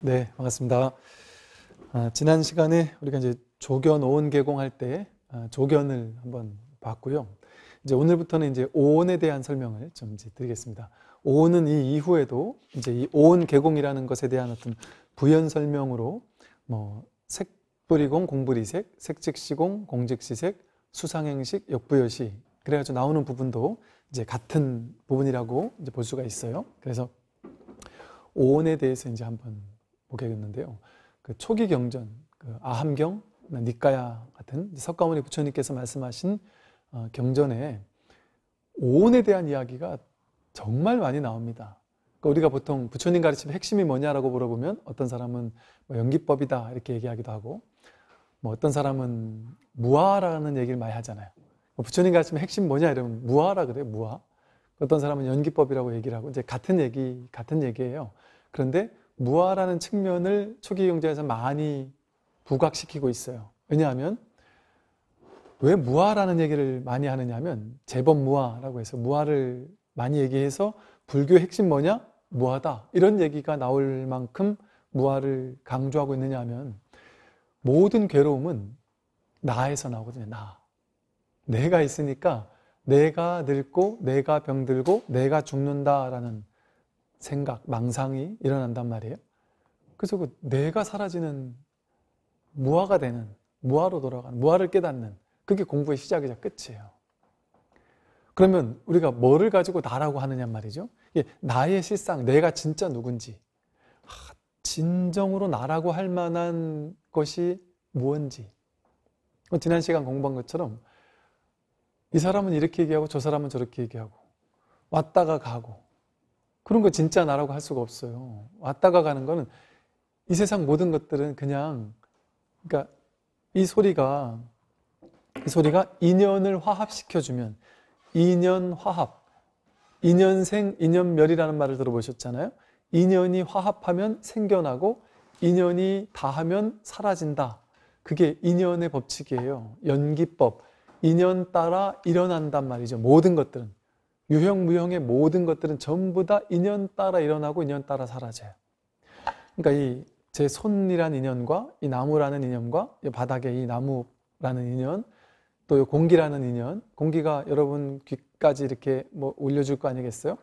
네, 반갑습니다. 아, 지난 시간에 우리가 이제 조견 오온 개공할 때 아, 조견을 한번 봤고요. 이제 오늘부터는 이제 오온에 대한 설명을 좀 이제 드리겠습니다. 오온은 이 이후에도 이제 이 오온 개공이라는 것에 대한 어떤 부연 설명으로 뭐색뿌리공공부리색 색직시공, 공직시색, 수상행식, 역부여시 그래가지고 나오는 부분도 이제 같은 부분이라고 이제 볼 수가 있어요. 그래서 오온에 대해서 이제 한번 보게 됐는데요. 그 초기 경전, 그 아함경, 니까야 같은 석가모니 부처님께서 말씀하신 어, 경전에 오온에 대한 이야기가 정말 많이 나옵니다. 그러니까 우리가 보통 부처님 가르침 핵심이 뭐냐라고 물어보면 어떤 사람은 뭐 연기법이다 이렇게 얘기하기도 하고 뭐 어떤 사람은 무아라는 얘기를 많이 하잖아요. 뭐 부처님 가르침 핵심 뭐냐 이러면 무아라 그래요. 무아. 어떤 사람은 연기법이라고 얘기를 하고 이제 같은 얘기 같은 얘기예요. 그런데 무아라는 측면을 초기 경제에서 많이 부각시키고 있어요. 왜냐하면 왜 무아라는 얘기를 많이 하느냐면 제법 무아라고 해서 무아를 많이 얘기해서 불교 핵심 뭐냐? 무아다. 이런 얘기가 나올 만큼 무아를 강조하고 있느냐 하면 모든 괴로움은 나에서 나오거든요. 나. 내가 있으니까 내가 늙고 내가 병들고 내가 죽는다라는 생각, 망상이 일어난단 말이에요. 그래서 그 내가 사라지는 무화가 되는, 무화로 돌아가는, 무화를 깨닫는 그게 공부의 시작이자 끝이에요. 그러면 우리가 뭐를 가지고 나라고 하느냐 말이죠. 나의 실상, 내가 진짜 누군지, 아, 진정으로 나라고 할 만한 것이 무언지. 그 지난 시간 공부한 것처럼 이 사람은 이렇게 얘기하고 저 사람은 저렇게 얘기하고 왔다가 가고 그런 거 진짜 나라고 할 수가 없어요. 왔다가 가는 거는 이 세상 모든 것들은 그냥 그러니까 이 소리가 이 소리가 인연을 화합시켜 주면 인연 화합 인연생 인연멸이라는 말을 들어보셨잖아요. 인연이 화합하면 생겨나고 인연이 다하면 사라진다. 그게 인연의 법칙이에요. 연기법. 인연 따라 일어난단 말이죠. 모든 것들은. 유형 무형의 모든 것들은 전부 다 인연 따라 일어나고 인연 따라 사라져요. 그러니까 이 제 손이란 인연과 이 나무라는 인연과 이 바닥에 이 나무라는 인연 또 이 공기라는 인연 공기가 여러분 귀까지 이렇게 뭐 올려줄 거 아니겠어요?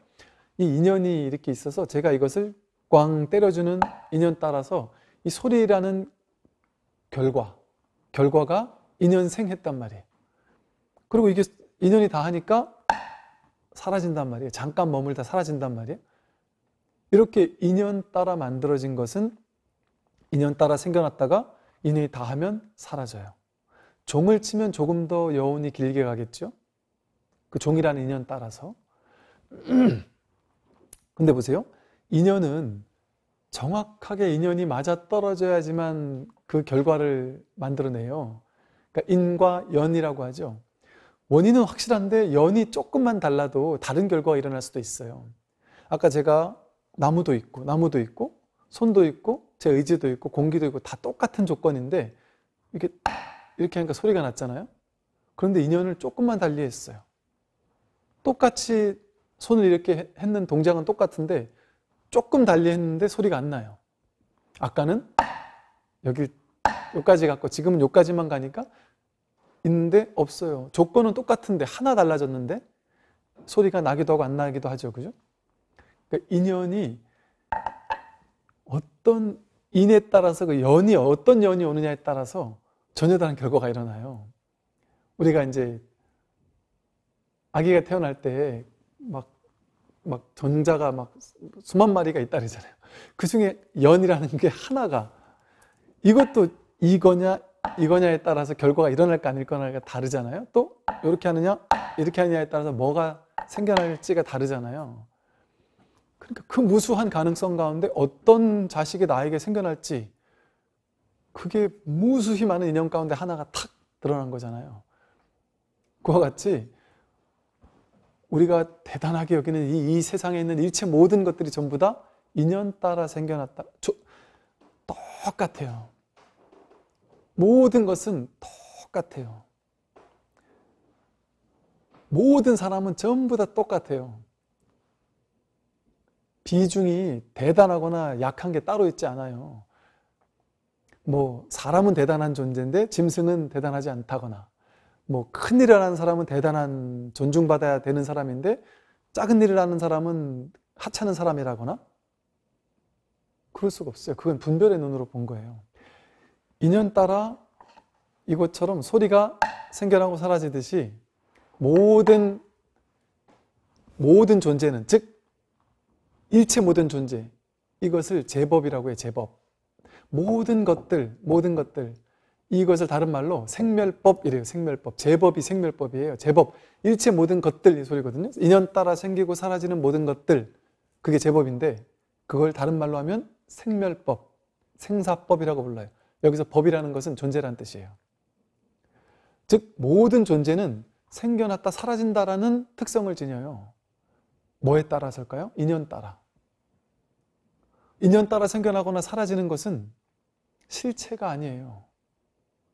이 인연이 이렇게 있어서 제가 이것을 꽝 때려주는 인연 따라서 이 소리라는 결과 결과가 인연생했단 말이에요. 그리고 이게 인연이 다 하니까 사라진단 말이에요. 잠깐 머물다 사라진단 말이에요. 이렇게 인연 따라 만들어진 것은 인연 따라 생겨났다가 인연이 다하면 사라져요. 종을 치면 조금 더 여운이 길게 가겠죠? 그 종이라는 인연 따라서. 근데 보세요. 인연은 정확하게 인연이 맞아 떨어져야지만 그 결과를 만들어내요. 그러니까 인과 연이라고 하죠. 원인은 확실한데 연이 조금만 달라도 다른 결과가 일어날 수도 있어요. 아까 제가 나무도 있고 나무도 있고 손도 있고 제 의지도 있고 공기도 있고 다 똑같은 조건인데 이렇게 이렇게 하니까 소리가 났잖아요. 그런데 인연을 조금만 달리 했어요. 똑같이 손을 이렇게 했는 동작은 똑같은데 조금 달리 했는데 소리가 안 나요. 아까는 여기 여기까지 갔고 지금은 여기까지만 가니까 있는데 없어요. 조건은 똑같은데 하나 달라졌는데 소리가 나기도 하고 안 나기도 하죠. 그죠? 그러니까 인연이 어떤 인에 따라서 그 연이 어떤 연이 오느냐에 따라서 전혀 다른 결과가 일어나요. 우리가 이제 아기가 태어날 때 막 막 전자가 막 수만 마리가 있다 그러잖아요. 그 중에 연이라는 게 하나가 이것도 이거냐 이거냐에 따라서 결과가 일어날까 안 일어날까 다르잖아요. 또 이렇게 하느냐 이렇게 하느냐에 따라서 뭐가 생겨날지가 다르잖아요. 그러니까 그 무수한 가능성 가운데 어떤 자식이 나에게 생겨날지 그게 무수히 많은 인연 가운데 하나가 탁 드러난 거잖아요. 그와 같이 우리가 대단하게 여기는 이, 이 세상에 있는 일체 모든 것들이 전부 다 인연 따라 생겨났다. 저, 똑같아요. 모든 것은 똑같아요. 모든 사람은 전부 다 똑같아요. 비중이 대단하거나 약한 게 따로 있지 않아요. 뭐, 사람은 대단한 존재인데 짐승은 대단하지 않다거나, 뭐, 큰일을하는 사람은 대단한 존중받아야 되는 사람인데 작은 일을하는 사람은 하찮은 사람이라거나, 그럴 수가 없어요. 그건 분별의 눈으로 본 거예요. 인연 따라 이것처럼 소리가 생겨나고 사라지듯이 모든 모든 존재는 즉 일체 모든 존재 이것을 제법이라고 해 제법 모든 것들 모든 것들 이것을 다른 말로 생멸법이래요 생멸법 제법이 생멸법이에요 제법 일체 모든 것들 이 소리거든요 인연 따라 생기고 사라지는 모든 것들 그게 제법인데 그걸 다른 말로 하면 생멸법 생사법이라고 불러요 여기서 법이라는 것은 존재란 뜻이에요. 즉 모든 존재는 생겨났다 사라진다라는 특성을 지녀요. 뭐에 따라서일까요? 인연 따라. 인연 따라 생겨나거나 사라지는 것은 실체가 아니에요.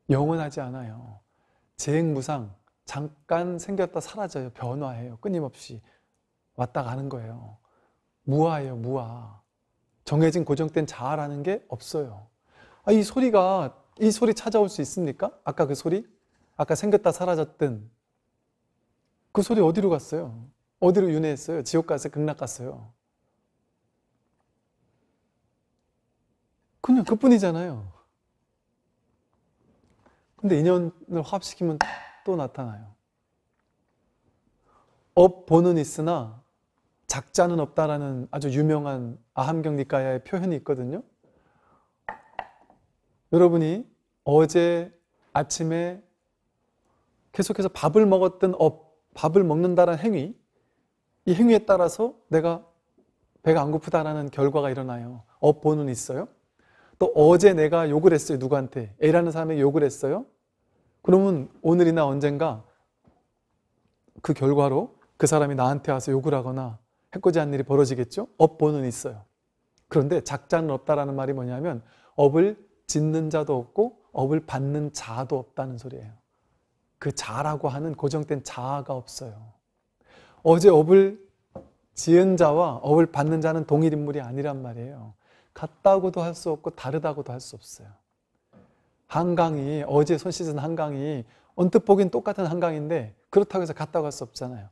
영원하지 않아요. 재행무상 잠깐 생겼다 사라져요. 변화해요. 끊임없이 왔다 가는 거예요. 무아예요무아 정해진 고정된 자아라는 게 없어요. 아, 이 소리가 이 소리 찾아올 수 있습니까? 아까 그 소리? 아까 생겼다 사라졌던 그 소리 어디로 갔어요? 어디로 윤회했어요? 지옥 갔어요? 극락 갔어요? 그냥 그뿐이잖아요. 근데 인연을 화합시키면 또 나타나요. 업보는 있으나 작자는 없다라는 아주 유명한 아함경 니까야의 표현이 있거든요. 여러분이 어제 아침에 계속해서 밥을 먹었던 업, 밥을 먹는다라는 행위, 이 행위에 따라서 내가 배가 안 고프다라는 결과가 일어나요. 업보는 있어요. 또 어제 내가 욕을 했어요. 누구한테. A라는 사람에게 욕을 했어요. 그러면 오늘이나 언젠가 그 결과로 그 사람이 나한테 와서 욕을 하거나 해코지한 일이 벌어지겠죠? 업보는 있어요. 그런데 작자는 없다라는 말이 뭐냐면 업을 짓는 자도 없고 업을 받는 자도 없다는 소리예요. 그 자라고 하는 고정된 자아가 없어요. 어제 업을 지은 자와 업을 받는 자는 동일 인물이 아니란 말이에요. 같다고도 할 수 없고 다르다고도 할 수 없어요. 한강이 어제 손 씻은 한강이 언뜻 보기엔 똑같은 한강인데 그렇다고 해서 같다고 할 수 없잖아요.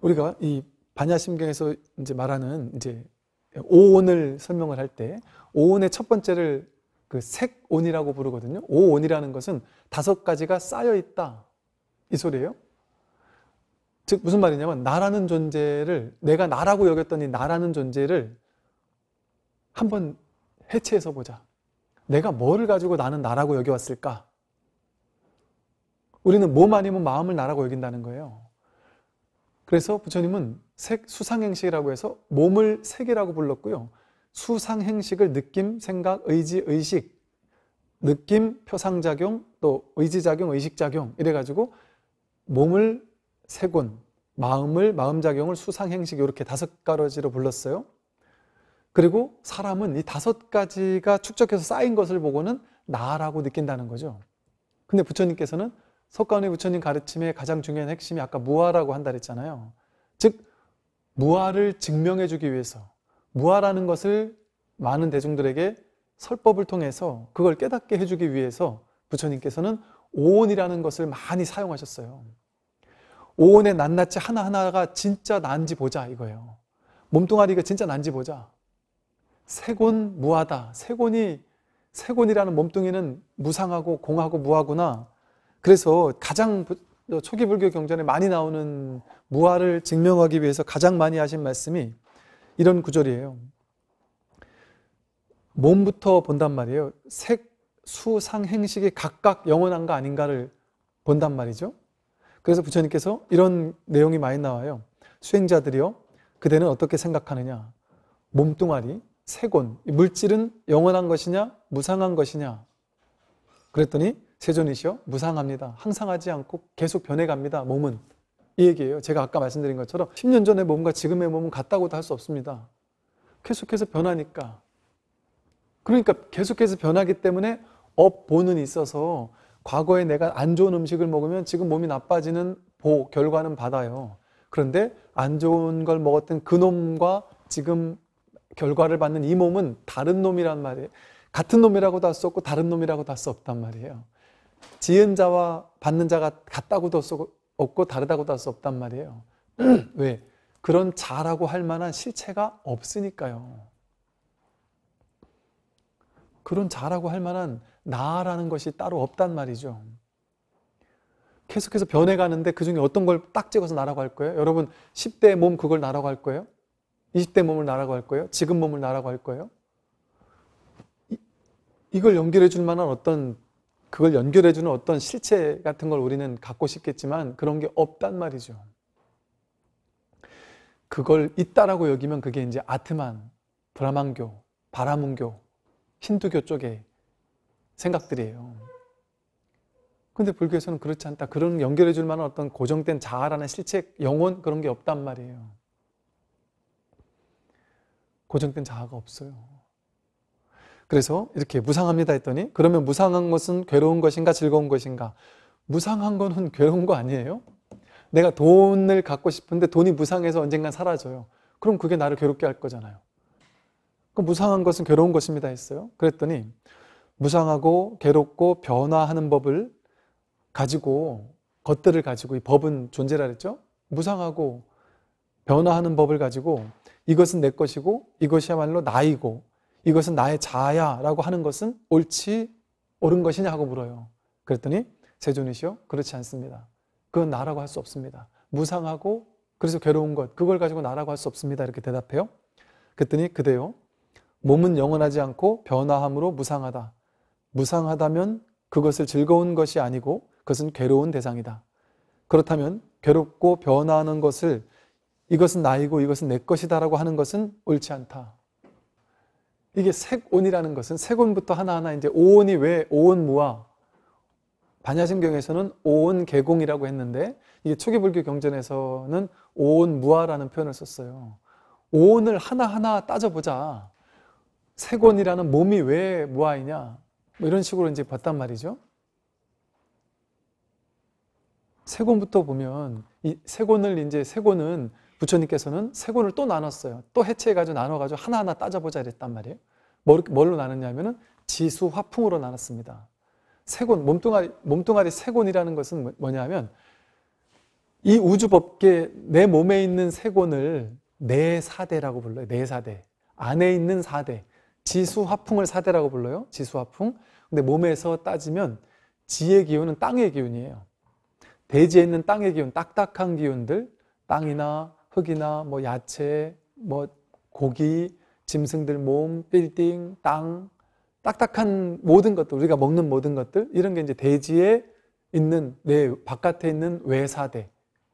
우리가 이 반야심경에서 이제 말하는 이제 오온을 설명을 할때 오온의 첫 번째를 그 색온이라고 부르거든요. 오온이라는 것은 다섯 가지가 쌓여 있다. 이 소리예요. 즉 무슨 말이냐면 나라는 존재를 내가 나라고 여겼더니 나라는 존재를 한번 해체해서 보자. 내가 뭐를 가지고 나는 나라고 여겨왔을까? 우리는 몸 아니면 마음을 나라고 여긴다는 거예요. 그래서 부처님은 색 수상행식이라고 해서 몸을 색이라고 불렀고요. 수상 행식을 느낌, 생각, 의지, 의식, 느낌, 표상작용, 또 의지작용, 의식작용 이래가지고 몸을 세곤, 마음을, 마음작용을 수상 행식 이렇게 다섯 가지로 불렀어요. 그리고 사람은 이 다섯 가지가 축적해서 쌓인 것을 보고는 나라고 느낀다는 거죠. 근데 부처님께서는 석가모니 부처님 가르침의 가장 중요한 핵심이 아까 무아라고 한다 그랬잖아요. 즉 무아를 증명해 주기 위해서 무아라는 것을 많은 대중들에게 설법을 통해서 그걸 깨닫게 해주기 위해서 부처님께서는 오온이라는 것을 많이 사용하셨어요. 오온의 낱낱이 하나하나가 진짜 난지 보자 이거예요. 몸뚱아리가 진짜 난지 보자. 세곤 무하다. 세곤이 세곤이라는 몸뚱이는 무상하고 공하고 무하구나. 그래서 가장 초기 불교 경전에 많이 나오는 무화를 증명하기 위해서 가장 많이 하신 말씀이 이런 구절이에요. 몸부터 본단 말이에요. 색, 수, 상, 행식이 각각 영원한 가 아닌가를 본단 말이죠. 그래서 부처님께서 이런 내용이 많이 나와요. 수행자들이요. 그대는 어떻게 생각하느냐. 몸뚱아리, 세곤, 물질은 영원한 것이냐, 무상한 것이냐. 그랬더니 세존이시여, 무상합니다. 항상 하지 않고 계속 변해갑니다. 몸은. 이 얘기예요. 제가 아까 말씀드린 것처럼 10년 전의 몸과 지금의 몸은 같다고도 할 수 없습니다. 계속해서 변하니까. 그러니까 계속해서 변하기 때문에 업보는 있어서 과거에 내가 안 좋은 음식을 먹으면 지금 몸이 나빠지는 보, 결과는 받아요. 그런데 안 좋은 걸 먹었던 그 놈과 지금 결과를 받는 이 몸은 다른 놈이란 말이에요. 같은 놈이라고도 할 수 없고 다른 놈이라고도 할 수 없단 말이에요. 지은 자와 받는 자가 같다고도 할 수 없고 없고 다르다고도 할 수 없단 말이에요. 왜? 그런 자라고 할 만한 실체가 없으니까요. 그런 자라고 할 만한 나라는 것이 따로 없단 말이죠. 계속해서 변해가는데 그 중에 어떤 걸 딱 찍어서 나라고 할 거예요? 여러분, 10대 몸 그걸 나라고 할 거예요? 20대 몸을 나라고 할 거예요? 지금 몸을 나라고 할 거예요? 이, 이걸 연결해 줄 만한 어떤 그걸 연결해주는 어떤 실체 같은 걸 우리는 갖고 싶겠지만 그런 게 없단 말이죠. 그걸 있다라고 여기면 그게 이제 아트만, 브라만교, 바라문교, 힌두교 쪽의 생각들이에요. 근데 불교에서는 그렇지 않다. 그런 연결해 줄 만한 어떤 고정된 자아라는 실체, 영혼 그런 게 없단 말이에요. 고정된 자아가 없어요. 그래서 이렇게 무상합니다 했더니 그러면 무상한 것은 괴로운 것인가 즐거운 것인가? 무상한 건 괴로운 거 아니에요? 내가 돈을 갖고 싶은데 돈이 무상해서 언젠간 사라져요. 그럼 그게 나를 괴롭게 할 거잖아요. 그 무상한 것은 괴로운 것입니다 했어요. 그랬더니 무상하고 괴롭고 변화하는 법을 가지고 것들을 가지고 이 법은 존재라 그랬죠. 무상하고 변화하는 법을 가지고 이것은 내 것이고 이것이야말로 나이고 이것은 나의 자아야라고 하는 것은 옳지 옳은 것이냐 고 물어요. 그랬더니 세존이시여 그렇지 않습니다. 그건 나라고 할 수 없습니다. 무상하고 그래서 괴로운 것 그걸 가지고 나라고 할 수 없습니다. 이렇게 대답해요. 그랬더니 그대요. 몸은 영원하지 않고 변화함으로 무상하다. 무상하다면 그것을 즐거운 것이 아니고 그것은 괴로운 대상이다. 그렇다면 괴롭고 변화하는 것을 이것은 나이고 이것은 내 것이다라고 하는 것은 옳지 않다. 이게 색온이라는 것은 색온부터 하나하나 이제 오온이 왜 오온무와 반야심경에서는 오온개공이라고 했는데 이게 초기불교 경전에서는 오온무아라는 표현을 썼어요. 오온을 하나하나 따져보자. 색온이라는 몸이 왜 무아이냐? 뭐 이런 식으로 이제 봤단 말이죠. 색온부터 보면 이 색온을 이제 색온은 부처님께서는 세 권을 또 나눴어요. 또 해체해가지고 나눠가지고 하나하나 따져보자 이랬단 말이에요. 뭐 뭘로 나눴냐면은 지수 화풍으로 나눴습니다. 세곤, 몸뚱아리, 몸뚱아리 세곤이라는 것은 뭐, 뭐냐면 이 우주 법계 내 몸에 있는 세곤을 내 사대라고 불러요. 내 사대. 안에 있는 사대. 지수 화풍을 사대라고 불러요. 지수 화풍. 근데 몸에서 따지면 지의 기운은 땅의 기운이에요. 대지에 있는 땅의 기운, 딱딱한 기운들, 땅이나 흙이나 뭐 야채, 뭐 고기, 짐승들 몸, 빌딩, 땅, 딱딱한 모든 것들, 우리가 먹는 모든 것들, 이런 게 이제 대지에 있는, 내 바깥에 있는 외사대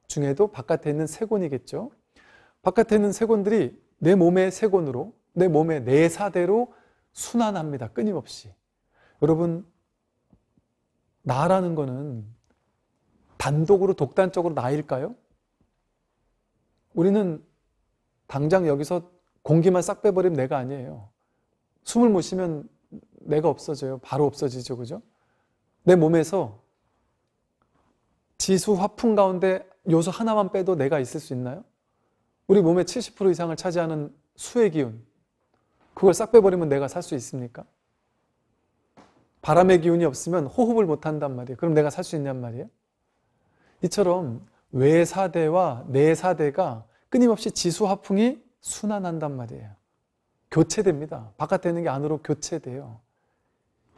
중에도 바깥에 있는 세곤이겠죠. 바깥에 있는 세곤들이 내 몸의 세곤으로, 내 몸의 내사대로 순환합니다. 끊임없이. 여러분, 나라는 거는 단독으로 독단적으로 나일까요? 우리는 당장 여기서 공기만 싹 빼버리면 내가 아니에요. 숨을 못 쉬면 내가 없어져요. 바로 없어지죠. 그죠? 내 몸에서 지수 화풍 가운데 요소 하나만 빼도 내가 있을 수 있나요? 우리 몸의 70% 이상을 차지하는 수의 기운. 그걸 싹 빼버리면 내가 살 수 있습니까? 바람의 기운이 없으면 호흡을 못 한단 말이에요. 그럼 내가 살 수 있냔 말이에요? 이처럼 외사대와 내사대가 끊임없이 지수 화풍이 순환한단 말이에요. 교체됩니다. 바깥에 있는 게 안으로 교체돼요.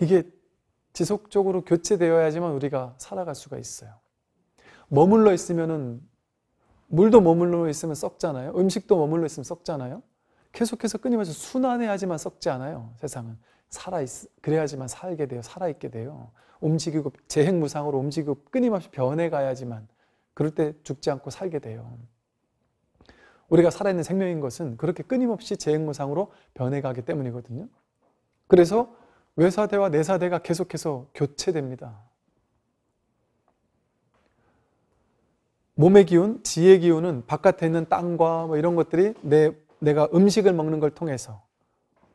이게 지속적으로 교체되어야지만 우리가 살아갈 수가 있어요. 머물러 있으면은 물도 머물러 있으면 썩잖아요. 음식도 머물러 있으면 썩잖아요. 계속해서 끊임없이 순환해야지만 썩지 않아요. 세상은 살아 있, 그래야지만 살게 돼요. 살아 있게 돼요. 움직이고 재행무상으로 움직이고 끊임없이 변해 가야지만 그럴 때 죽지 않고 살게 돼요. 우리가 살아있는 생명인 것은 그렇게 끊임없이 재행무상으로 변해가기 때문이거든요. 그래서 외사대와 내사대가 계속해서 교체됩니다. 몸의 기운, 지의 기운은 바깥에 있는 땅과 뭐 이런 것들이 내, 내가 음식을 먹는 걸 통해서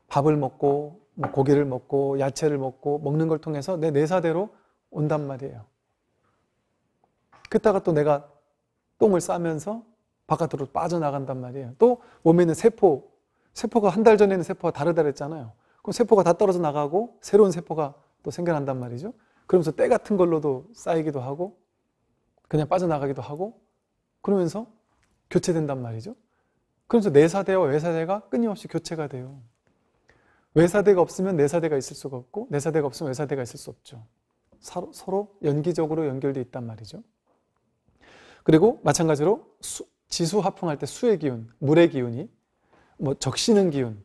밥을 먹고 뭐 고기를 먹고 야채를 먹고 먹는 걸 통해서 내 내사대로 온단 말이에요. 그따가 또 내가 똥을 싸면서 바깥으로 빠져나간단 말이에요. 또 몸에 있는 세포, 세포가 한 달 전에는 세포가 다르다 그랬잖아요. 그럼 세포가 다 떨어져 나가고 새로운 세포가 또 생겨난단 말이죠. 그러면서 때 같은 걸로도 쌓이기도 하고 그냥 빠져나가기도 하고 그러면서 교체된단 말이죠. 그러면서 내사대와 외사대가 끊임없이 교체가 돼요. 외사대가 없으면 내사대가 있을 수가 없고 내사대가 없으면 외사대가 있을 수 없죠. 서로 연기적으로 연결되어 있단 말이죠. 그리고 마찬가지로 수, 지수 화풍할때 수의 기운, 물의 기운이 뭐 적시는 기운.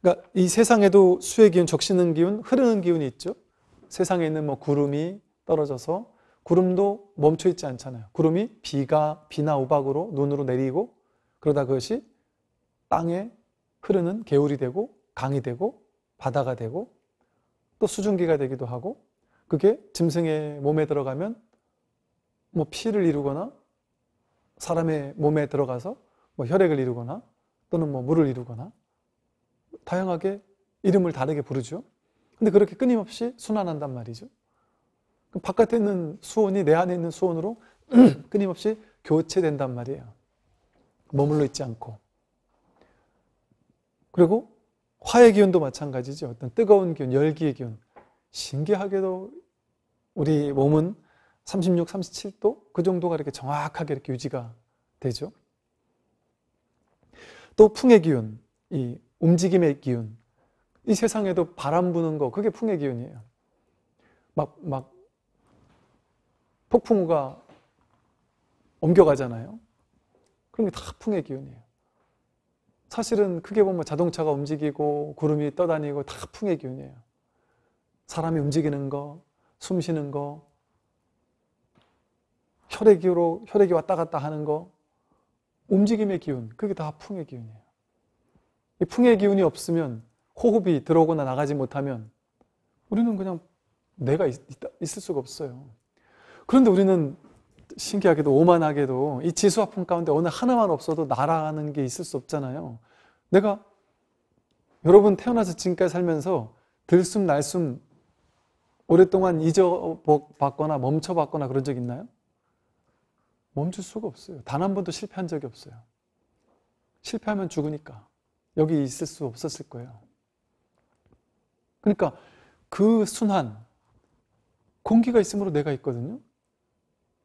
그러니까 이 세상에도 수의 기운, 적시는 기운, 흐르는 기운이 있죠. 세상에 있는 뭐 구름이 떨어져서 구름도 멈춰 있지 않잖아요. 구름이 비가 비나 우박으로 눈으로 내리고 그러다 그것이 땅에 흐르는 개울이 되고 강이 되고 바다가 되고 또 수증기가 되기도 하고 그게 짐승의 몸에 들어가면 뭐 피를 이루거나 사람의 몸에 들어가서 뭐 혈액을 이루거나 또는 뭐 물을 이루거나 다양하게 이름을 다르게 부르죠. 근데 그렇게 끊임없이 순환한단 말이죠. 그럼 바깥에 있는 수온이 내 안에 있는 수온으로 끊임없이 교체된단 말이에요. 머물러 있지 않고. 그리고 화의 기운도 마찬가지죠. 어떤 뜨거운 기운, 열기의 기운. 신기하게도 우리 몸은 36, 37도 그 정도가 이렇게 정확하게 이렇게 유지가 되죠. 또 풍의 기운, 이 움직임의 기운, 이 세상에도 바람 부는 거 그게 풍의 기운이에요. 막 막 폭풍우가 옮겨가잖아요. 그런 게 다 풍의 기운이에요. 사실은 크게 보면 자동차가 움직이고 구름이 떠다니고 다 풍의 기운이에요. 사람이 움직이는 거, 숨 쉬는 거, 혈의 기로 혈액이 왔다 갔다 하는 거, 움직임의 기운, 그게 다 풍의 기운이에요. 이 풍의 기운이 없으면 호흡이 들어오거나 나가지 못하면 우리는 그냥 내가 있, 있을 수가 없어요. 그런데 우리는 신기하게도 오만하게도 이 지수화풍 가운데 어느 하나만 없어도 날아가는게 있을 수 없잖아요. 내가 여러분 태어나서 지금까지 살면서 들숨 날숨 오랫동안 잊어봤거나 멈춰봤거나 그런 적 있나요? 멈출 수가 없어요. 단 한 번도 실패한 적이 없어요. 실패하면 죽으니까 여기 있을 수 없었을 거예요. 그러니까 그 순환, 공기가 있으므로 내가 있거든요.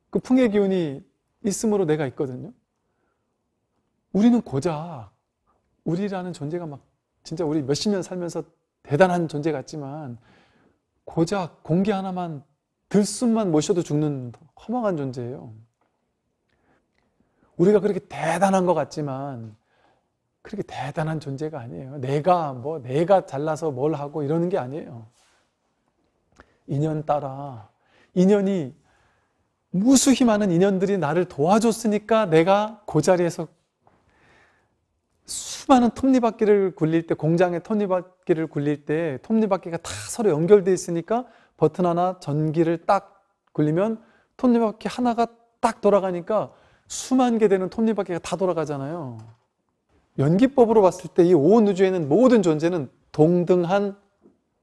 그 풍의 기운이 있으므로 내가 있거든요. 우리는 고작 우리라는 존재가 막 진짜 우리 몇 십 년 살면서 대단한 존재 같지만 고작 공기 하나만 들숨만 모셔도 죽는 허망한 존재예요. 우리가 그렇게 대단한 것 같지만 그렇게 대단한 존재가 아니에요. 내가 뭐 내가 잘나서 뭘 하고 이러는 게 아니에요. 인연 따라 인연이 무수히 많은 인연들이 나를 도와줬으니까 내가 그 자리에서 수많은 톱니바퀴를 굴릴 때 공장에 톱니바퀴를 굴릴 때 톱니바퀴가 다 서로 연결돼 있으니까 버튼 하나 전기를 딱 굴리면 톱니바퀴 하나가 딱 돌아가니까 수만 개 되는 톱니바퀴가 다 돌아가잖아요. 연기법으로 봤을 때 이 온 우주에는 모든 존재는 동등한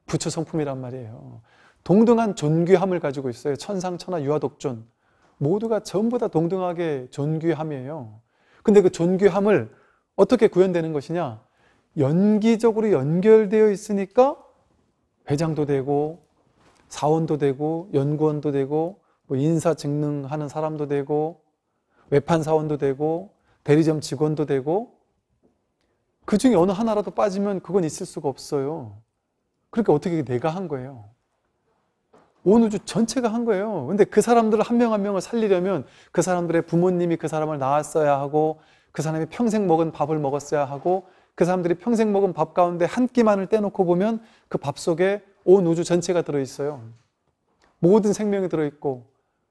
부처 성품이란 말이에요. 동등한 존귀함을 가지고 있어요. 천상, 천하, 유아, 독존. 모두가 전부 다 동등하게 존귀함이에요. 근데 그 존귀함을 어떻게 구현되는 것이냐? 연기적으로 연결되어 있으니까 회장도 되고, 사원도 되고, 연구원도 되고, 뭐 인사증능하는 사람도 되고, 외판 사원도 되고 대리점 직원도 되고 그 중에 어느 하나라도 빠지면 그건 있을 수가 없어요. 그러니까 어떻게 내가 한 거예요. 온 우주 전체가 한 거예요. 근데 그 사람들을 한 명 한 명을 살리려면 그 사람들의 부모님이 그 사람을 낳았어야 하고 그 사람이 평생 먹은 밥을 먹었어야 하고 그 사람들이 평생 먹은 밥 가운데 한 끼만을 떼놓고 보면 그 밥 속에 온 우주 전체가 들어있어요. 모든 생명이 들어있고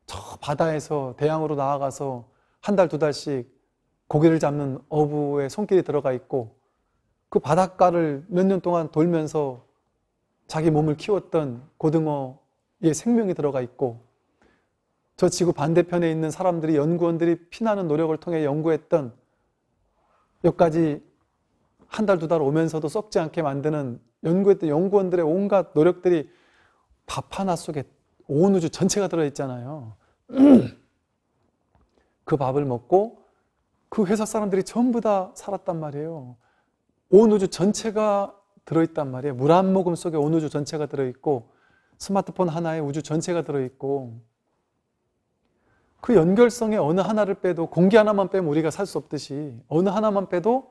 저 바다에서 대양으로 나아가서 한 달, 두 달씩 고기를 잡는 어부의 손길이 들어가 있고 그 바닷가를 몇 년 동안 돌면서 자기 몸을 키웠던 고등어의 생명이 들어가 있고 저 지구 반대편에 있는 사람들이 연구원들이 피나는 노력을 통해 연구했던 여기까지 한 달, 두 달 오면서도 썩지 않게 만드는 연구했던 연구원들의 온갖 노력들이 밥 하나 속에 온 우주 전체가 들어있잖아요. 그 밥을 먹고 그 회사 사람들이 전부 다 살았단 말이에요. 온 우주 전체가 들어있단 말이에요. 물 한 모금 속에 온 우주 전체가 들어있고 스마트폰 하나에 우주 전체가 들어있고 그 연결성의 어느 하나를 빼도 공기 하나만 빼면 우리가 살 수 없듯이 어느 하나만 빼도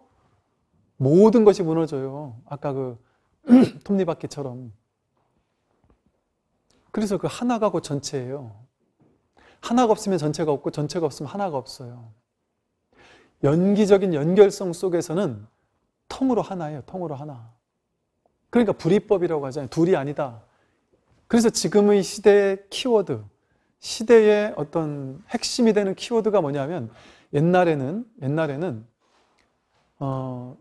모든 것이 무너져요. 아까 그 톱니바퀴처럼. 그래서 그 하나가 곧 전체예요. 하나가 없으면 전체가 없고 전체가 없으면 하나가 없어요. 연기적인 연결성 속에서는 통으로 하나예요. 통으로 하나. 그러니까 불이법이라고 하잖아요. 둘이 아니다. 그래서 지금의 시대의 키워드, 시대의 어떤 핵심이 되는 키워드가 뭐냐면 옛날에는 옛날에는 어,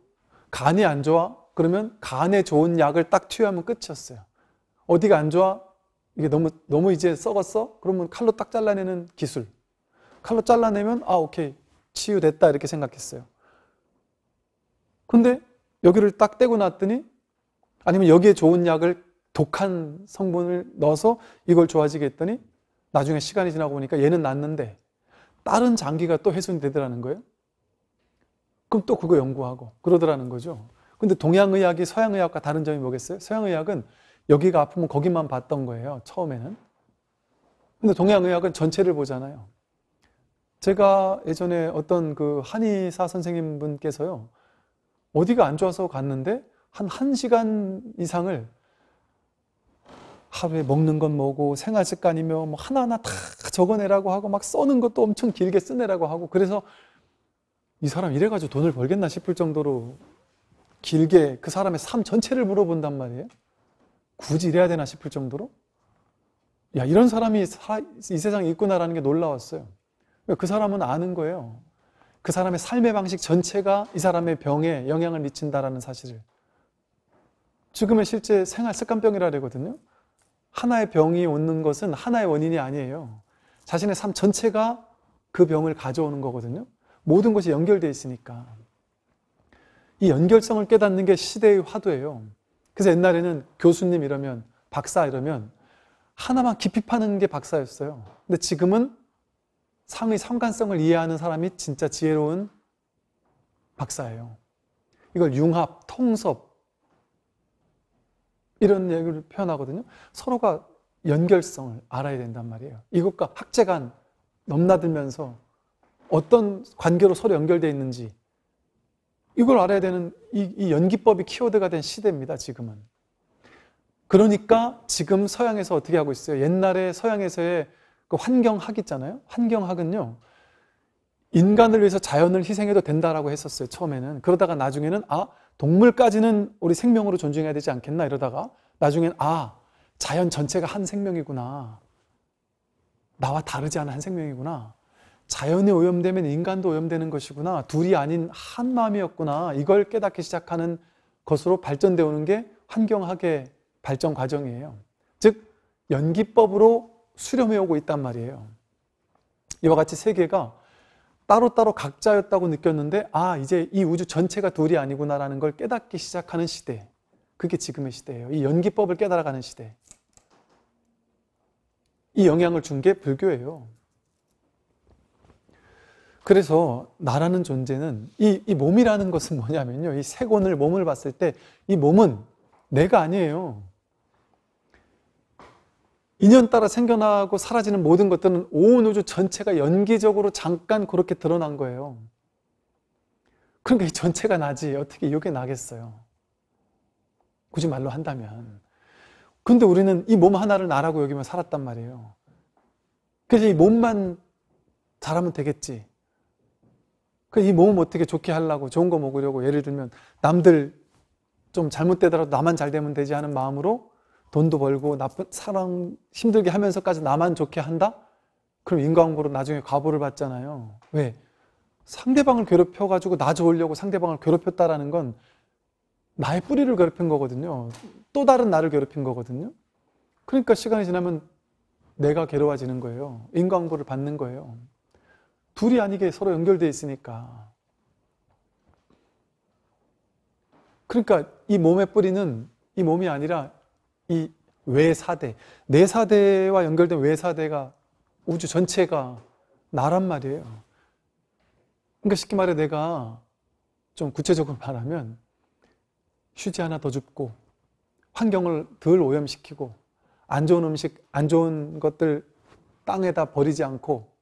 간이 안 좋아 그러면 간에 좋은 약을 딱 투여하면 끝이었어요. 어디가 안 좋아 이게 너무 너무 이제 썩었어? 그러면 칼로 딱 잘라내는 기술. 칼로 잘라내면 아 오케이 치유됐다 이렇게 생각했어요. 근데 여기를 딱 떼고 났더니 아니면 여기에 좋은 약을 독한 성분을 넣어서 이걸 좋아지게 했더니 나중에 시간이 지나고 보니까 얘는 낫는데 다른 장기가 또 훼손이 되더라는 거예요. 그럼 또 그거 연구하고 그러더라는 거죠. 근데 동양의학이 서양의학과 다른 점이 뭐겠어요? 서양의학은 여기가 아프면 거기만 봤던 거예요. 처음에는. 근데 동양의학은 전체를 보잖아요. 제가 예전에 어떤 그 한의사 선생님 분께서요, 어디가 안 좋아서 갔는데 한 1시간 이상을 하루에 먹는 건 뭐고 생활 습관이며 뭐 하나하나 다 적어내라고 하고 막 써는 것도 엄청 길게 쓰내라고 하고 그래서 이 사람 이래가지고 돈을 벌겠나 싶을 정도로 길게 그 사람의 삶 전체를 물어본단 말이에요. 굳이 이래야 되나 싶을 정도로 야 이런 사람이 사, 이 세상에 있구나라는 게 놀라웠어요. 그 사람은 아는 거예요. 그 사람의 삶의 방식 전체가 이 사람의 병에 영향을 미친다라는 사실을. 지금은 실제 생활 습관병이라 되거든요 하나의 병이 오는 것은 하나의 원인이 아니에요. 자신의 삶 전체가 그 병을 가져오는 거거든요. 모든 것이 연결되어 있으니까. 이 연결성을 깨닫는 게 시대의 화두예요. 그래서 옛날에는 교수님 이러면 박사 이러면 하나만 깊이 파는 게 박사였어요. 근데 지금은 상의 상관성을 이해하는 사람이 진짜 지혜로운 박사예요. 이걸 융합, 통섭 이런 얘기를 표현하거든요. 서로가 연결성을 알아야 된단 말이에요. 이것과 학제간 넘나들면서 어떤 관계로 서로 연결되어 있는지 이걸 알아야 되는 이, 이 연기법이 키워드가 된 시대입니다, 지금은. 그러니까 지금 서양에서 어떻게 하고 있어요? 옛날에 서양에서의 그 환경학 있잖아요? 환경학은요, 인간을 위해서 자연을 희생해도 된다라고 했었어요, 처음에는. 그러다가 나중에는, 아, 동물까지는 우리 생명으로 존중해야 되지 않겠나 이러다가, 나중엔, 아, 자연 전체가 한 생명이구나. 나와 다르지 않은 한 생명이구나. 자연이 오염되면 인간도 오염되는 것이구나. 둘이 아닌 한 마음이었구나. 이걸 깨닫기 시작하는 것으로 발전되어 오는 게 환경학의 발전 과정이에요. 즉, 연기법으로 수렴해 오고 있단 말이에요. 이와 같이 세계가 따로따로 각자였다고 느꼈는데, 아, 이제 이 우주 전체가 둘이 아니구나라는 걸 깨닫기 시작하는 시대. 그게 지금의 시대예요. 이 연기법을 깨달아가는 시대. 이 영향을 준 게 불교예요. 그래서 나라는 존재는 이, 이 몸이라는 것은 뭐냐면요. 이 세권을 몸을 봤을 때 이 몸은 내가 아니에요. 인연 따라 생겨나고 사라지는 모든 것들은 온 우주 전체가 연기적으로 잠깐 그렇게 드러난 거예요. 그러니까 이 전체가 나지 어떻게 이게 나겠어요. 굳이 말로 한다면. 근데 우리는 이 몸 하나를 나라고 여기며 살았단 말이에요. 그래서 이 몸만 잘하면 되겠지. 그이몸을 어떻게 좋게 하려고 좋은 거 먹으려고 예를 들면 남들 좀 잘못되더라도 나만 잘 되면 되지 하는 마음으로 돈도 벌고 나쁜 사람 힘들게 하면서까지 나만 좋게 한다? 그럼 인과응보로 나중에 과보를 받잖아요. 왜? 상대방을 괴롭혀가지고 나 좋으려고 상대방을 괴롭혔다라는 건 나의 뿌리를 괴롭힌 거거든요. 또 다른 나를 괴롭힌 거거든요. 그러니까 시간이 지나면 내가 괴로워지는 거예요. 인과응보를 받는 거예요. 둘이 아니게 서로 연결되어 있으니까. 그러니까 이 몸의 뿌리는 이 몸이 아니라 이 외사대, 내사대와 연결된 외사대가 우주 전체가 나란 말이에요. 그러니까 쉽게 말해 내가 좀 구체적으로 말하면 휴지 하나 더 줍고 환경을 덜 오염시키고 안 좋은 음식, 안 좋은 것들 땅에다 버리지 않고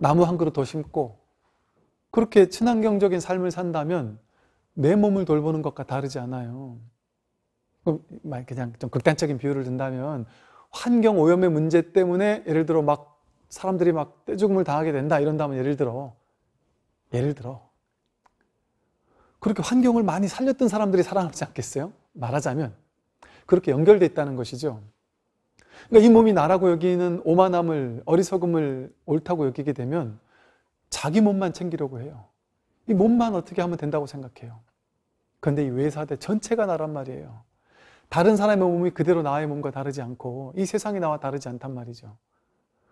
나무 한그릇더 심고 그렇게 친환경적인 삶을 산다면 내 몸을 돌보는 것과 다르지 않아요. 그냥 좀 극단적인 비유를 든다면 환경 오염의 문제 때문에 예를 들어 막 사람들이 막 떼죽음을 당하게 된다 이런다면 예를 들어 예를 들어 그렇게 환경을 많이 살렸던 사람들이 살아남지 않겠어요? 말하자면 그렇게 연결돼 있다는 것이죠. 그러니까 이 몸이 나라고 여기는 오만함을, 어리석음을 옳다고 여기게 되면 자기 몸만 챙기려고 해요. 이 몸만 어떻게 하면 된다고 생각해요. 그런데 이 외사대 전체가 나란 말이에요. 다른 사람의 몸이 그대로 나의 몸과 다르지 않고 이 세상이 나와 다르지 않단 말이죠.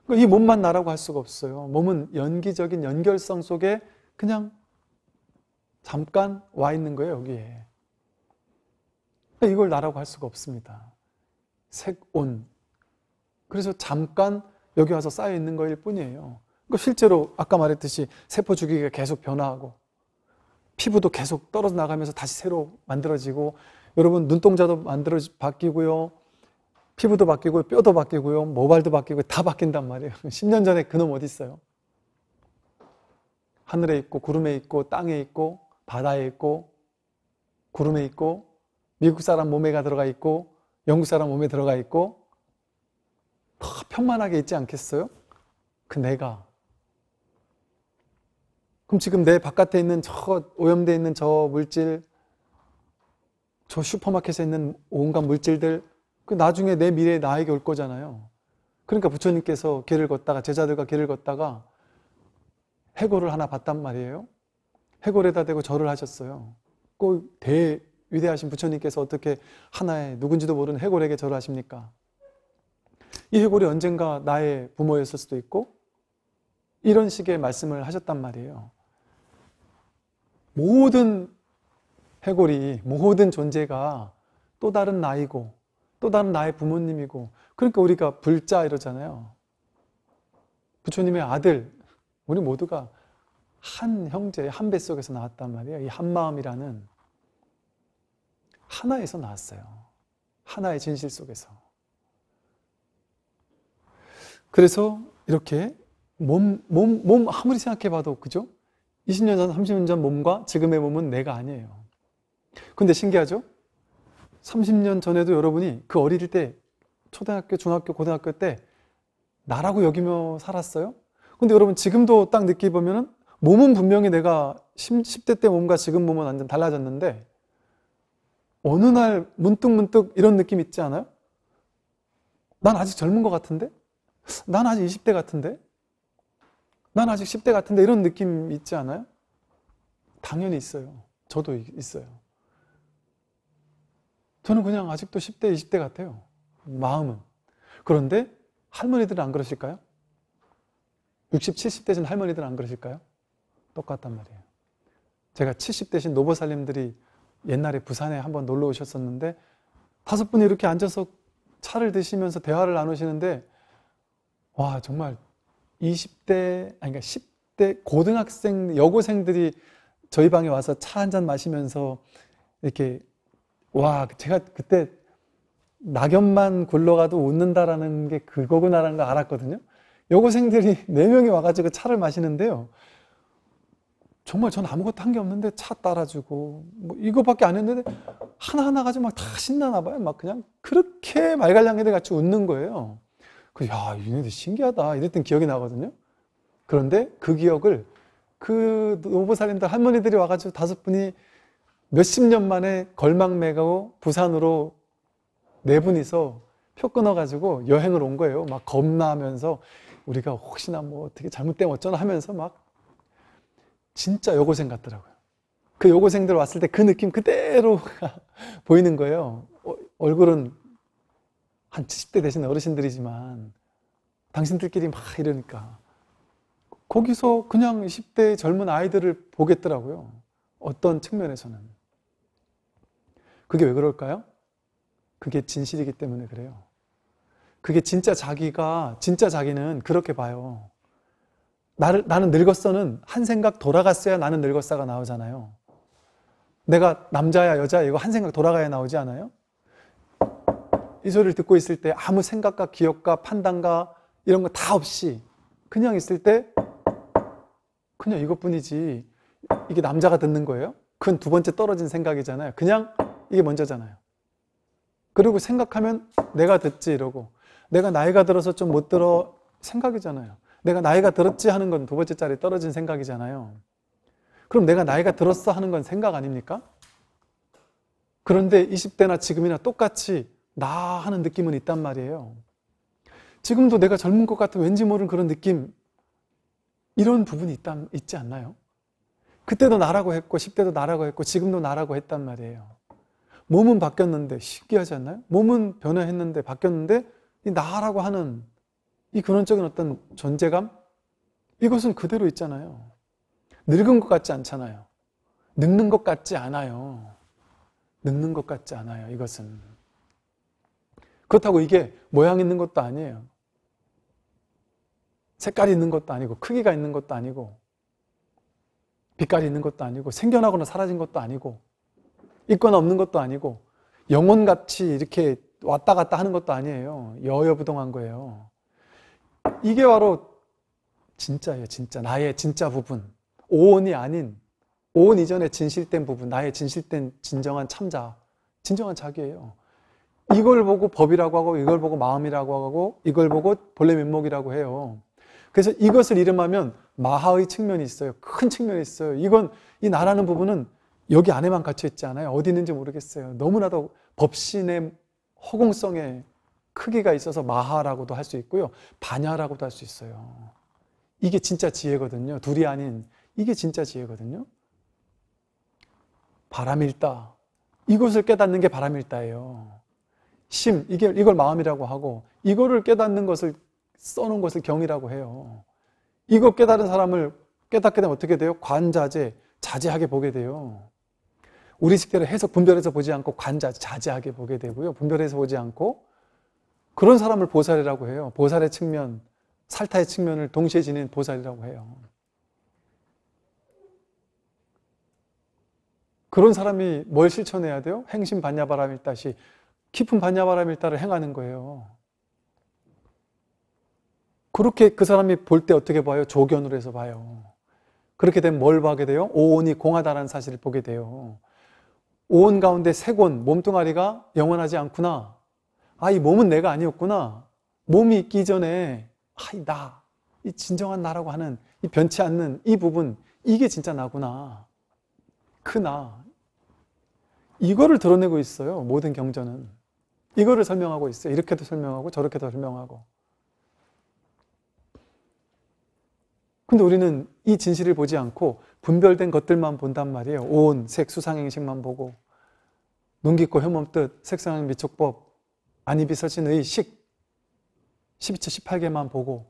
그러니까 이 몸만 나라고 할 수가 없어요. 몸은 연기적인 연결성 속에 그냥 잠깐 와 있는 거예요, 여기에. 그러니까 이걸 나라고 할 수가 없습니다. 색온, 그래서 잠깐 여기 와서 쌓여 있는 거일 뿐이에요. 그 실제로 아까 말했듯이 세포 주기가 계속 변화하고 피부도 계속 떨어져 나가면서 다시 새로 만들어지고 여러분 눈동자도 만들어 바뀌고요. 피부도 바뀌고 뼈도 바뀌고요. 모발도 바뀌고 다 바뀐단 말이에요. 10년 전에 그놈 어디 있어요? 하늘에 있고 구름에 있고 땅에 있고 바다에 있고 구름에 있고 미국 사람 몸에가 들어가 있고 영국 사람 몸에 들어가 있고 더 평만하게 있지 않겠어요? 그 내가. 그럼 지금 내 바깥에 있는 저 오염되어 있는 저 물질, 저 슈퍼마켓에 있는 온갖 물질들, 그 나중에 내 미래에 나에게 올 거잖아요. 그러니까 부처님께서 길을 걷다가, 제자들과 길을 걷다가 해골을 하나 봤단 말이에요. 해골에다 대고 절을 하셨어요. 꼭 대, 위대하신 부처님께서 어떻게 하나의 누군지도 모르는 해골에게 절을 하십니까? 이 해골이 언젠가 나의 부모였을 수도 있고 이런 식의 말씀을 하셨단 말이에요. 모든 해골이 모든 존재가 또 다른 나이고 또 다른 나의 부모님이고 그러니까 우리가 불자 이러잖아요. 부처님의 아들 우리 모두가 한 형제 한 뱃속에서 나왔단 말이에요. 이 한 마음이라는 하나에서 나왔어요. 하나의 진실 속에서. 그래서 이렇게 몸, 몸, 몸 아무리 생각해 봐도, 그죠? 20년 전, 30년 전 몸과 지금의 몸은 내가 아니에요. 근데 신기하죠? 30년 전에도 여러분이 그 어릴 때, 초등학교, 중학교, 고등학교 때 나라고 여기며 살았어요? 근데 여러분 지금도 딱 느끼보면은 몸은 분명히 내가 10, 대때 몸과 지금 몸은 완전 달라졌는데 어느 날 문득문득 문득 이런 느낌 있지 않아요? 난 아직 젊은 것 같은데? 난 아직 20대 같은데? 난 아직 10대 같은데? 이런 느낌 있지 않아요? 당연히 있어요. 저도 있어요. 저는 그냥 아직도 10대, 20대 같아요. 마음은. 그런데 할머니들은 안 그러실까요? 60, 70대신 할머니들은 안 그러실까요? 똑같단 말이에요. 제가 70대신 노보살님들이 옛날에 부산에 한번 놀러 오셨었는데 다섯 분이 이렇게 앉아서 차를 드시면서 대화를 나누시는데 와 정말 20대 아니 그러니까 10대 고등학생 여고생들이 저희 방에 와서 차 한 잔 마시면서 이렇게 와 제가 그때 낙엽만 굴러가도 웃는다라는 게 그거구나라는 걸 알았거든요. 여고생들이 네 명이 와가지고 차를 마시는데요. 정말 전 아무것도 한 게 없는데 차 따라주고 뭐 이거밖에 안 했는데 하나 하나 가지고 막 다 신나나 봐요. 막 그냥 그렇게 말갈량이들 같이 웃는 거예요. 그, 야, 얘네들 신기하다. 이랬던 기억이 나거든요. 그런데 그 기억을 그노부살님들 할머니들이 와가지고 다섯 분이 몇 십 년 만에 걸망매고 가 부산으로 네 분이서 표 끊어가지고 여행을 온 거예요. 막 겁나면서 하 우리가 혹시나 뭐 어떻게 잘못되면 어쩌나 하면서 막 진짜 여고생 같더라고요. 그 여고생들 왔을 때 그 느낌 그대로 보이는 거예요. 어, 얼굴은 한 70대 되신 어르신들이지만 당신들끼리 막 이러니까 거기서 그냥 10대 젊은 아이들을 보겠더라고요. 어떤 측면에서는. 그게 왜 그럴까요? 그게 진실이기 때문에 그래요. 그게 진짜 자기가, 진짜 자기는 그렇게 봐요. 나를, 나는 늙었어는 한 생각 돌아갔어야 나는 늙었어가 나오잖아요. 내가 남자야, 여자야, 이거 한 생각 돌아가야 나오지 않아요? 이 소리를 듣고 있을 때 아무 생각과 기억과 판단과 이런 거 다 없이 그냥 있을 때 그냥 이것뿐이지 이게 남자가 듣는 거예요? 그건 두 번째 떨어진 생각이잖아요. 그냥 이게 먼저잖아요. 그리고 생각하면 내가 듣지 이러고 내가 나이가 들어서 좀 못 들어 생각이잖아요. 내가 나이가 들었지 하는 건 두 번째 자리 떨어진 생각이잖아요. 그럼 내가 나이가 들었어 하는 건 생각 아닙니까? 그런데 20대나 지금이나 똑같이 나 하는 느낌은 있단 말이에요. 지금도 내가 젊은 것 같은 왠지 모르는 그런 느낌, 이런 부분이 있다, 있지 않나요? 그때도 나라고 했고, 10대도 나라고 했고, 지금도 나라고 했단 말이에요. 몸은 바뀌었는데, 신기하지 않나요? 몸은 변화했는데, 바뀌었는데, 이 나라고 하는 이 근원적인 어떤 존재감? 이것은 그대로 있잖아요. 늙은 것 같지 않잖아요. 늙는 것 같지 않아요. 늙는 것 같지 않아요, 이것은. 그렇다고 이게 모양 있는 것도 아니에요. 색깔이 있는 것도 아니고, 크기가 있는 것도 아니고, 빛깔이 있는 것도 아니고, 생겨나거나 사라진 것도 아니고, 있거나 없는 것도 아니고, 영혼같이 이렇게 왔다 갔다 하는 것도 아니에요. 여여부동한 거예요. 이게 바로 진짜예요, 진짜. 나의 진짜 부분. 오온이 아닌, 오온 이전에 진실된 부분, 나의 진실된 진정한 참자, 진정한 자기예요. 이걸 보고 법이라고 하고 이걸 보고 마음이라고 하고 이걸 보고 본래 면목이라고 해요. 그래서 이것을 이름하면 마하의 측면이 있어요. 큰 측면이 있어요. 이건 이 나라는 부분은 여기 안에만 갇혀 있지 않아요. 어디 있는지 모르겠어요. 너무나도 법신의 허공성에 크기가 있어서 마하라고도 할 수 있고요. 반야라고도 할 수 있어요. 이게 진짜 지혜거든요. 둘이 아닌 이게 진짜 지혜거든요. 바람일다. 이것을 깨닫는 게 바람일다예요. 심, 이게, 이걸 마음이라고 하고, 이거를 깨닫는 것을, 써놓은 것을 경이라고 해요. 이거 깨달은 사람을 깨닫게 되면 어떻게 돼요? 관자재, 자제하게 보게 돼요. 우리 식대로 해석 분별해서 보지 않고 관자 자제하게 보게 되고요. 분별해서 보지 않고 그런 사람을 보살이라고 해요. 보살의 측면, 살타의 측면을 동시에 지닌 보살이라고 해요. 그런 사람이 뭘 실천해야 돼요? 행심 반야바람일 다시 깊은 반야바람에 따를 행하는 거예요. 그렇게 그 사람이 볼 때 어떻게 봐요? 조견으로 해서 봐요. 그렇게 되면 뭘 보게 돼요? 오온이 공하다라는 사실을 보게 돼요. 오온 가운데 세곤, 몸뚱아리가 영원하지 않구나. 아, 이 몸은 내가 아니었구나. 몸이 있기 전에, 아, 이 나, 이 진정한 나라고 하는, 이 변치 않는 이 부분, 이게 진짜 나구나. 그 나. 이거를 드러내고 있어요. 모든 경전은. 이거를 설명하고 있어요. 이렇게도 설명하고 저렇게도 설명하고. 근데 우리는 이 진실을 보지 않고 분별된 것들만 본단 말이에요. 온, 색, 수상행식만 보고 눈깊고 혐엄뜻, 색상행 미촉법, 안입이 설신의 식 12처 18개만 보고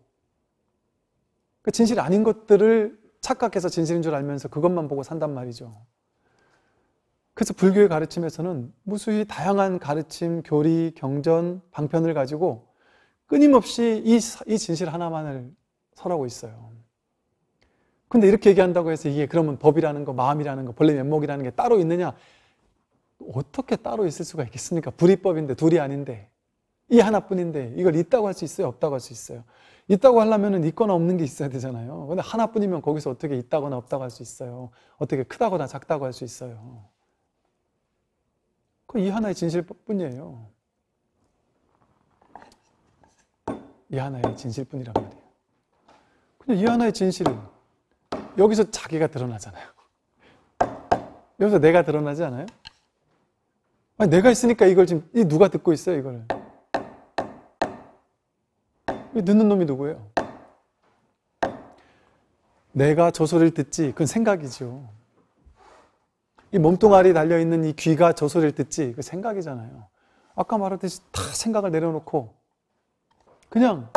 그 그러니까 진실 아닌 것들을 착각해서 진실인 줄 알면서 그것만 보고 산단 말이죠. 그래서 불교의 가르침에서는 무수히 다양한 가르침, 교리, 경전, 방편을 가지고 끊임없이 이, 이 진실 하나만을 설하고 있어요. 근데 이렇게 얘기한다고 해서 이게 그러면 법이라는 거, 마음이라는 거, 본래 면목이라는 게 따로 있느냐? 어떻게 따로 있을 수가 있겠습니까? 불이법인데, 둘이 아닌데, 이 하나뿐인데, 이걸 있다고 할 수 있어요? 없다고 할 수 있어요? 있다고 하려면은 있거나 없는 게 있어야 되잖아요. 근데 하나뿐이면 거기서 어떻게 있다거나 없다고 할 수 있어요? 어떻게 크다거나 작다고 할 수 있어요? 그이 하나의 진실뿐이에요. 이 하나의 진실뿐이란 말이에요. 근데 이 하나의 진실은 여기서 자기가 드러나잖아요. 여기서 내가 드러나지 않아요? 아니, 내가 있으니까 이걸 지금 이 누가 듣고 있어요, 이걸? 이 듣는 놈이 누구예요? 내가 저 소리를 듣지, 그건 생각이죠. 이 몸뚱아리 달려있는 이 귀가 저 소리를 듣지 그 생각이잖아요. 아까 말했듯이 다 생각을 내려놓고 그냥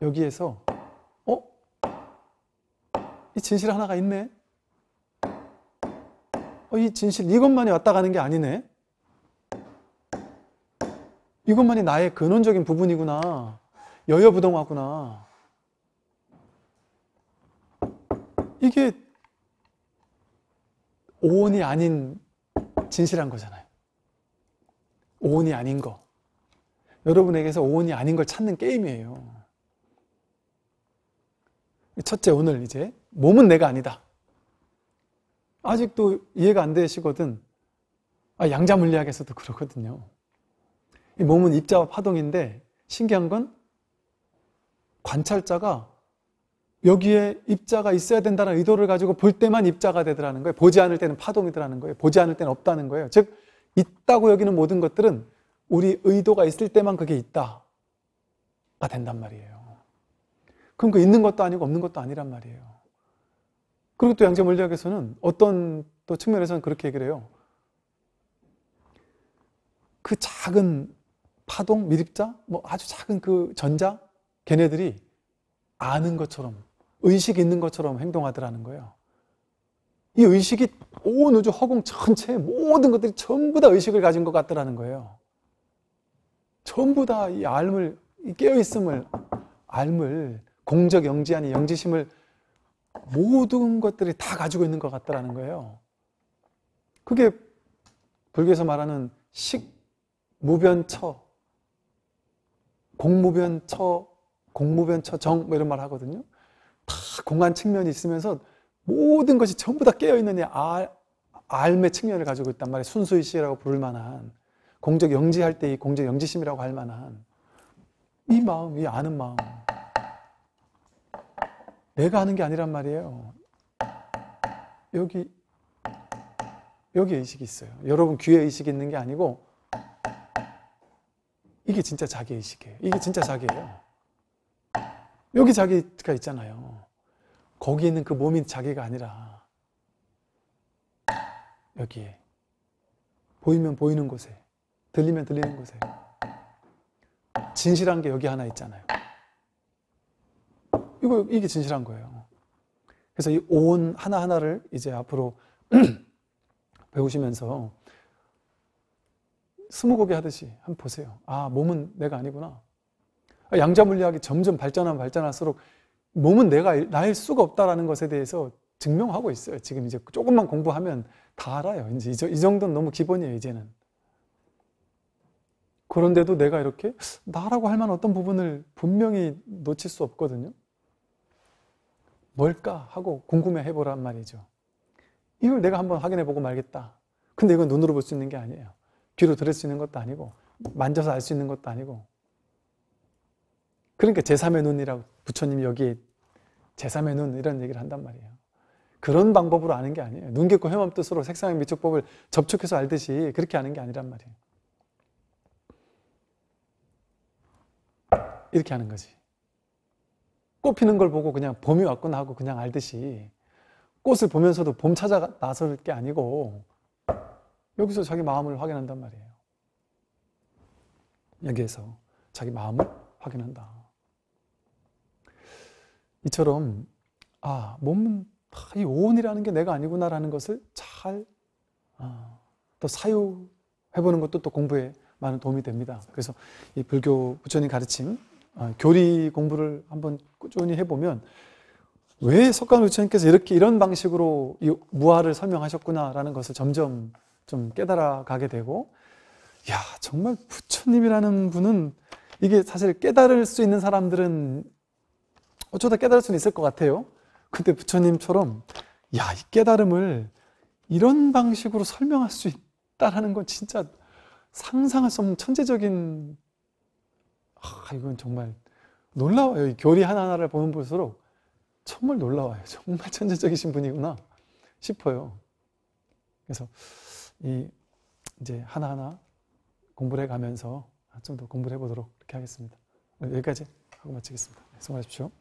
여기에서 어? 이 진실 하나가 있네? 어, 이 진실 이것만이 왔다 가는 게 아니네? 이것만이 나의 근원적인 부분이구나. 여여부동하구나. 이게 오온이 아닌 진실한 거잖아요. 오온이 아닌 거. 여러분에게서 오온이 아닌 걸 찾는 게임이에요. 첫째, 오늘 이제 몸은 내가 아니다. 아직도 이해가 안 되시거든. 아, 양자 물리학에서도 그렇거든요. 몸은 입자와 파동인데 신기한 건 관찰자가 여기에 입자가 있어야 된다는 의도를 가지고 볼 때만 입자가 되더라는 거예요. 보지 않을 때는 파동이더라는 거예요. 보지 않을 때는 없다는 거예요. 즉, 있다고 여기는 모든 것들은 우리 의도가 있을 때만 그게 있다가 된단 말이에요. 그럼 그 있는 것도 아니고 없는 것도 아니란 말이에요. 그리고 또 양자 물리학에서는 어떤 또 측면에서는 그렇게 얘기를 해요. 그 작은 파동, 밀입자, 뭐 아주 작은 그 전자, 걔네들이 아는 것처럼 의식 이 있는 것처럼 행동하더라는 거예요. 이 의식이 온 우주 허공 전체 모든 것들이 전부 다 의식을 가진 것 같더라는 거예요. 전부 다 이 알물, 깨어있음을, 알물, 공적 영지 아니 영지심을 모든 것들이 다 가지고 있는 것 같더라는 거예요. 그게 불교에서 말하는 식, 무변처, 공무변처, 공무변처 정, 뭐 이런 말 하거든요. 다공간 측면이 있으면서 모든 것이 전부 다 깨어있는 이 알, 알의 측면을 가지고 있단 말이에요. 순수의식이라고 부를 만한 공적 영지할 때 이 공적 영지심이라고 할 만한 이 마음, 이 아는 마음. 내가 하는 게 아니란 말이에요. 여기, 여기 의식이 있어요. 여러분 귀에 의식이 있는 게 아니고, 이게 진짜 자기 의식이에요. 이게 진짜 자기예요. 여기 자기가 있잖아요. 거기 있는 그 몸이 자기가 아니라 여기에 보이면 보이는 곳에 들리면 들리는 곳에 진실한 게 여기 하나 있잖아요. 이거 이게 진실한 거예요. 그래서 이 온 하나하나를 이제 앞으로 배우시면서 스무고개 하듯이 한번 보세요. 아, 몸은 내가 아니구나. 양자 물리학이 점점 발전하면 발전할수록 몸은 내가 나일 수가 없다라는 것에 대해서 증명하고 있어요. 지금 이제 조금만 공부하면 다 알아요. 이제 이 정도는 너무 기본이에요, 이제는. 그런데도 내가 이렇게 나라고 할 만한 어떤 부분을 분명히 놓칠 수 없거든요. 뭘까 하고 궁금해 해보란 말이죠. 이걸 내가 한번 확인해 보고 말겠다. 근데 이건 눈으로 볼 수 있는 게 아니에요. 귀로 들을 수 있는 것도 아니고, 만져서 알 수 있는 것도 아니고, 그러니까 제3의 눈이라고 부처님 여기 제3의 눈 이런 얘기를 한단 말이에요. 그런 방법으로 아는 게 아니에요. 눈 깊고 헤엄 뜻으로 색상의 미축법을 접촉해서 알듯이 그렇게 아는 게 아니란 말이에요. 이렇게 하는 거지. 꽃 피는 걸 보고 그냥 봄이 왔구나 하고 그냥 알듯이 꽃을 보면서도 봄 찾아 나설 게 아니고 여기서 자기 마음을 확인한단 말이에요. 여기에서 자기 마음을 확인한다. 이처럼 아 몸은 아, 이 오온이라는 게 내가 아니구나라는 것을 잘또 아, 사유해보는 것도 또 공부에 많은 도움이 됩니다. 그래서 이 불교 부처님 가르침 아, 교리 공부를 한번 꾸준히 해보면 왜 석관 부처님께서 이렇게 이런 방식으로 이 무아를 설명하셨구나라는 것을 점점 좀 깨달아 가게 되고 야 정말 부처님이라는 분은 이게 사실 깨달을 수 있는 사람들은 어쩌다 깨달을 수는 있을 것 같아요. 근데 부처님처럼 야, 이 깨달음을 이런 방식으로 설명할 수 있다라는 건 진짜 상상할 수 없는 천재적인 아, 이건 정말 놀라워요. 이 교리 하나하나를 보면 볼수록 정말 놀라워요. 정말 천재적이신 분이구나 싶어요. 그래서 이 이제 하나하나 공부를 해 가면서 좀 더 공부를 해 보도록 이렇게 하겠습니다. 여기까지 하고 마치겠습니다. 네, 수고하십시오.